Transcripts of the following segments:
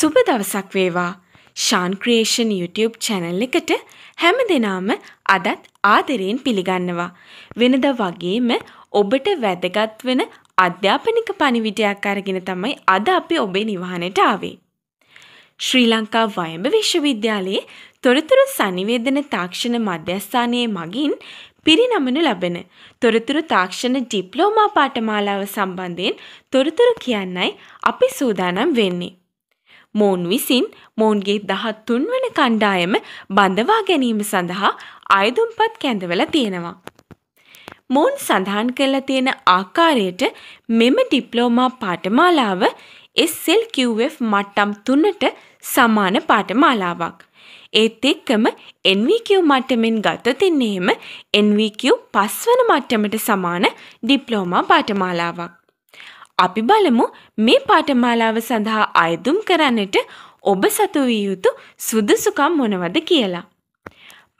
සුබ දවසක් වේවා. ශාන් ක්‍රියේෂන් YouTube channel එකට හැම දිනාම අදත් ආදරයෙන් පිළිගන්නවා. වෙනද වගේම ඔබට වැදගත් වෙන අධ්‍යාපනික පණිවිඩයක් අරගෙන තමයි අද අපි ඔබේ නිවහනට ආවේ. ශ්‍රී ලංකා වයඹ විශ්වවිද්‍යාලයේ තොරතුරු සනිවේදන තාක්ෂණ මධ්‍යස්ථානයේ මගින් පිරිනමනු ලබන තොරතුරු තාක්ෂණ ඩිප්ලෝමා පාඨමාලාව සම්බන්ධයෙන් තොරතුරු කියන්නයි අපි සූදානම් වෙන්නේ. මොවුන් විසින් මොවුන්ගේ දහත්තුන් වන කණ්ඩායම බඳවා ගැනීම සඳහා අයදුම්පත් කැඳවල තියෙනවා. මොවුන් සඳහන් කරලා තියෙන ආකාරයට මෙම ඩිප්ලෝමා පාඨමාලාව SLQF මට්ටම් තුනට සමාන පාඨමාලාවක්. ඒත් එක්කම NVQ මට්ටමින් ගත්තොත් එන්නේම NVQ පස්වන මට්ටමට සමාන ඩිප්ලෝමා පාඨමාලාවක්. අපි බලමු මේ පාඨමාලාව සඳහා අයදුම් කරන්නට ඔබ සතු විය යුතු සුදුසුකම් මොනවද කියලා.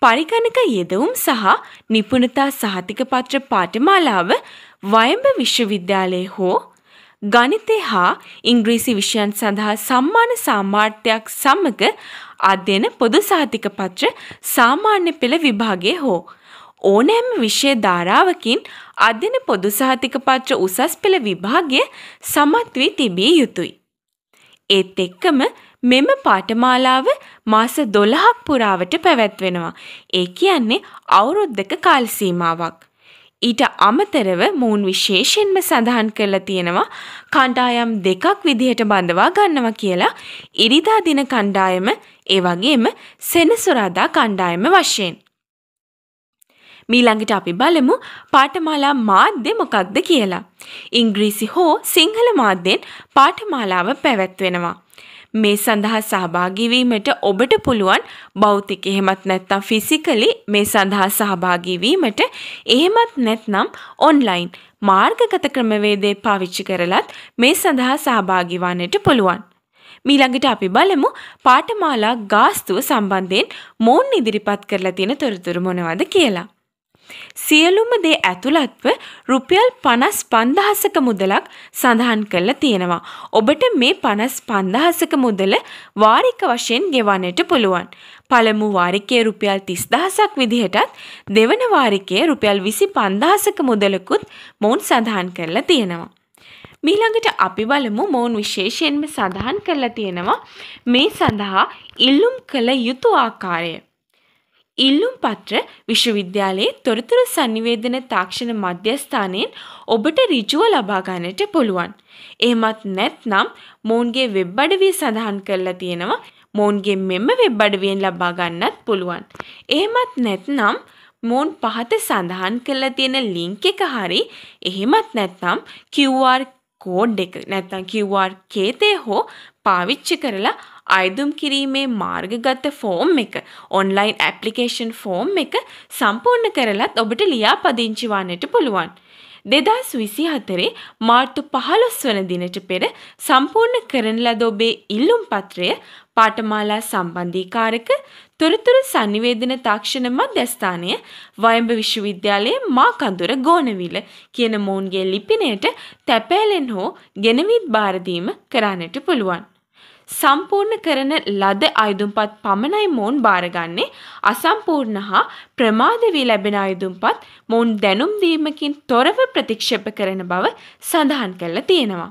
පරිගණක යෙදවුම් සහ නිපුණතා සහතික පත්‍ර පාඨමාලාව වයඹ විශ්වවිද්‍යාලයේ හෝ ගණිතය හා ඉංග්‍රීසි විෂයන් සඳහා සම්මාන සාමාර්ථයක් සමග අධ්‍යන පොදු සහතික පත්‍ර සාමාන්‍ය පෙළ විභාගය හෝ ඕනෑම විෂය ධාරාවකින් අධ්‍යන පොදු සහතික පත්‍ර උසස් පෙළ විභාගය සමත් වී තිබිය යුතුයි. ඒත් එක්කම මෙම පාඨමාලාව මාස 12ක් පුරාවට පැවැත්වෙනවා. ඒ කියන්නේ අවුරුද්දක කාල සීමාවක්. ඊට අමතරව මූන් විශේෂයෙන්ම සඳහන් කරලා තියෙනවා කණ්ඩායම් දෙකක් විදිහට බඳවා ගන්නවා කියලා ඉරිදා දින කණ්ඩායම ඒ වගේම සෙනසුරාදා කණ්ඩායම වශයෙන්. මීළඟට අපි බලමු පාඨමාලා මාධ්‍ය මොකක්ද කියලා. ඉංග්‍රීසි හෝ සිංහල මාධ්‍යෙන් පාඨමාලාව පැවැත්වෙනවා. මේ සඳහා සහභාගී වීමට ඔබට පුළුවන් භෞතික එහෙමත් නැත්නම් ෆිසිකලි මේ සඳහා සහභාගී වීමට එහෙමත් නැත්නම් ඔන්ලයින් මාර්ගගත ක්‍රමවේදය පාවිච්චි කරලත් මේ සඳහා සහභාගී වන්නට පුළුවන්. මීළඟට අපි බලමු පාඨමාලා ගාස්තුව සම්බන්ධයෙන් මොවුන් ඉදිරිපත් කරලා තියෙන තොරතුරු මොනවද කියලා. සියලුම දේ ඇතුළත්ව රුපියල් 55000ක මුදලක් සඳහන් කරලා තියෙනවා. ඔබට මේ 55000ක මුදල වාරික වශයෙන් ගෙවන්නට පුළුවන්. පළමු වාරිකයේ රුපියල් 30000ක් විදිහටත් දෙවන වාරිකයේ රුපියල් 25000ක මුදලකුත් මොවුන් සඳහන් කරලා තියෙනවා. මීළඟට අපි බලමු මොවුන් විශේෂයෙන්ම සඳහන් කරලා තියෙනවා මේ සඳහා ඉල්ලුම් කළ යුතු ආකාරය. ඉල්ලුම් පත්‍ර විශ්වවිද්‍යාලයේ තොරතුරු sannivedana තාක්ෂණ මධ්‍යස්ථානයෙන් ඔබට ඍජුව ලබා ගන්නට පුළුවන්. එහෙමත් නැත්නම් මොවුන්ගේ වෙබ් අඩවිය සඳහන් කරලා තියෙනවා. මොවුන්ගේ මෙම වෙබ් අඩවියෙන් ලබා ගන්නත් පුළුවන්. එහෙමත් නැත්නම් මොන් පහත සඳහන් කරලා තියෙන ලින්ක් එක හරි එහෙමත් නැත්නම් QR කෝඩ් එක නැත්තම් QR කේතය හෝ පාවිච්චි කරලා අයදුම් කිරීමේ මාර්ගගත ෆෝම් එක ඔන්ලයින් ඇප්ලිකේෂන් ෆෝම් එක සම්පූර්ණ කරලත් ඔබට ලියාපදිංචි වන්නට පුළුවන්. දෙදස් විසි හතරේ මාර්තු පහළොස් වන දිනට පෙර සම්පූර්ණ කරන ලද ඔබේ ඉල්ලුම් පත්‍රය පාටමාලා සම්බන්ධීකාරක තොරතුරු සංනිවේදන තාක්ෂණ මධ්‍යස්ථානය වයඹ විශ්වවිද්‍යාලයේ මාකඳුර ගෝනවිල කියන මොවුන්ගේ ලිපිනයට තැපෑලෙන් හෝ ගෙනවිත් භාරදීම කරන්නට පුළුවන්. සම්පූර්ණ කරන ලද අයුදුම්පත් පමණයි මොවුන් භාරගන්නේ අසම්පූර්ණ හා ප්‍රමාද වී ලැබෙන අයුදුම්පත් මොවුන් දැනුම් දීමකින් තොරව ප්‍රතික්ෂේප කරන බව සඳහන් කරලා තියෙනවා.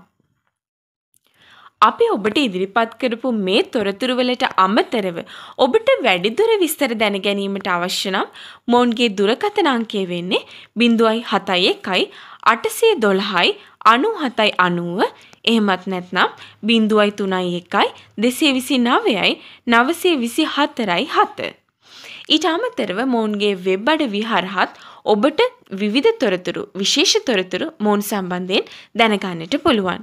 අපි ඔබට ඉදිරිපත් කරපු මේ තොරතුරු වලට අමතරව ඔබට වැඩිදුර විස්තර දැන ගැනීමට අවශ්‍ය නම් මොවුන්ගේ දුරකථන අංකය වෙන්නේ 071 812යි අනු හතයි අනුව එහෙමත් නැත්නම් බින්දුවයි තුනයි එකයි දෙසේ විසි නවයයි නවසේ විසි හතරයි හත. ඊට අමතරව මොවුන්ගේ වෙබ් අඩ විහරහත් ඔබට විවිධ තොරතුරු විශේෂ තොරතුරු මොවුන් සම්බන්ධයෙන් දැනගන්නට පුළුවන්.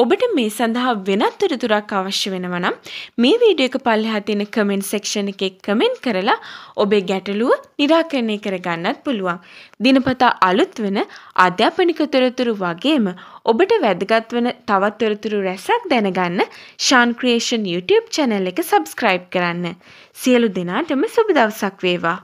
ඔබට මේ සඳහා වෙනත් තොරතුරක් අවශ්‍ය වෙනවා නම් මේ වීඩියෝ එක පල්ලෙහා තියෙන කමෙන්ට් සෙක්ෂන් එකේ කමෙන්ට් කරලා ඔබේ ගැටලුව निराකරණය කරගන්නත් පුළුවන්. දිනපතා අලුත් වෙන අධ්‍යාපනික තොරතුරු වගේම ඔබට වැදගත් වෙන තවත් තොරතුරු රැසක් දැනගන්න ශාන් ක්‍රියේෂන් YouTube channel එක subscribe කරන්න. සියලු දෙනාටම සුබ දවසක් වේවා.